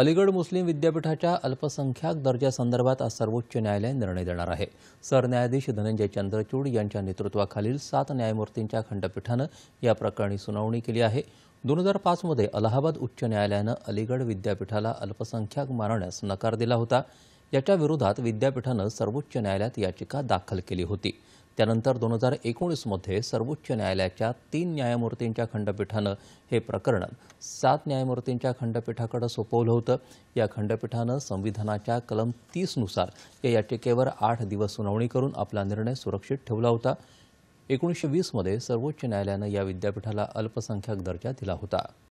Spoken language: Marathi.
अलीगड मुस्लिम विद्यापीठाच्या अल्पसंख्याक दर्जासंदर्भात आज सर्वोच्च न्यायालय निर्णय देणार आहे सरन्यायाधीश धनंजय चंद्रचूड यांच्या नेतृत्वाखालील सात न्यायमूर्तींच्या खंडपीठानं या प्रकरणी सुनावणी केली आहे दोन हजार पाचमध्ये अलाहाबाद उच्च न्यायालयानं अलीगड विद्यापीठाला अल्पसंख्याक मारण्यास नकार दिला होता याच्या विरोधात विद्यापीठानं सर्वोच्च न्यायालयात याचिका दाखल केली होती त्यानंतर दोन हजार एकोणीसमध्ये सर्वोच्च न्यायालयाच्या तीन न्यायमूर्तींच्या खंडपीठानं हे प्रकरण सात न्यायमूर्तींच्या खंडपीठाकडे सोपवलं होतं या खंडपीठानं संविधानाच्या कलम तीसनुसार या याचिकेवर आठ दिवस सुनावणी करून आपला निर्णय सुरक्षित ठेवला होता एकोणीसशे वीसमध्ये सर्वोच्च न्यायालयानं या विद्यापीठाला अल्पसंख्याक दर्जा दिला होता